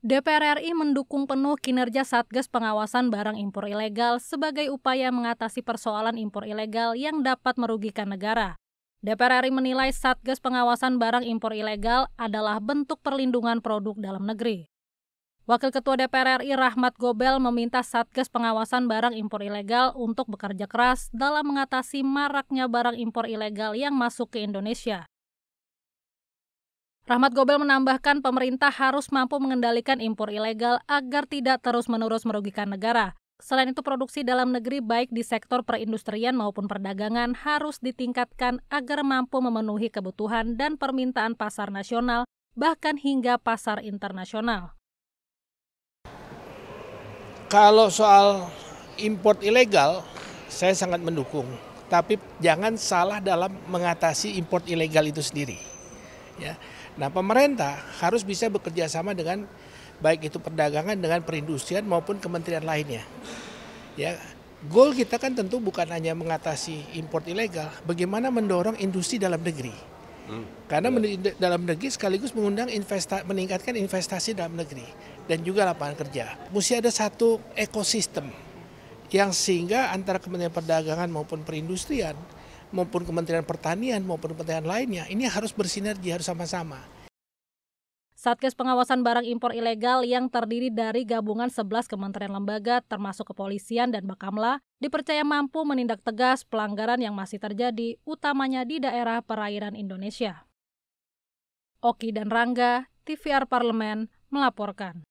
DPR RI mendukung penuh kinerja Satgas Pengawasan Barang Impor Ilegal sebagai upaya mengatasi persoalan impor ilegal yang dapat merugikan negara. DPR RI menilai Satgas Pengawasan Barang Impor Ilegal adalah bentuk perlindungan produk dalam negeri. Wakil Ketua DPR RI Rahmat Gobel meminta Satgas Pengawasan Barang Impor Ilegal untuk bekerja keras dalam mengatasi maraknya barang impor ilegal yang masuk ke Indonesia. Rahmat Gobel menambahkan pemerintah harus mampu mengendalikan impor ilegal agar tidak terus-menerus merugikan negara. Selain itu produksi dalam negeri baik di sektor perindustrian maupun perdagangan harus ditingkatkan agar mampu memenuhi kebutuhan dan permintaan pasar nasional bahkan hingga pasar internasional. Kalau soal impor ilegal, saya sangat mendukung. Tapi jangan salah dalam mengatasi impor ilegal itu sendiri Ya. Nah pemerintah harus bisa bekerja sama dengan baik itu perdagangan dengan perindustrian maupun kementerian lainnya. Ya, goal kita kan tentu bukan hanya mengatasi impor ilegal, bagaimana mendorong industri dalam negeri. Hmm. Karena ya. dalam negeri sekaligus mengundang investa meningkatkan investasi dalam negeri dan juga lapangan kerja. Mesti ada satu ekosistem yang sehingga antara Kementerian Perdagangan maupun perindustrian maupun Kementerian Pertanian maupun Kementerian lainnya ini harus bersinergi harus sama-sama. Satgas Pengawasan Barang Impor Ilegal yang terdiri dari gabungan 11 kementerian lembaga termasuk kepolisian dan Bakamla dipercaya mampu menindak tegas pelanggaran yang masih terjadi utamanya di daerah perairan Indonesia. Oki dan Rangga, TVR Parlemen melaporkan.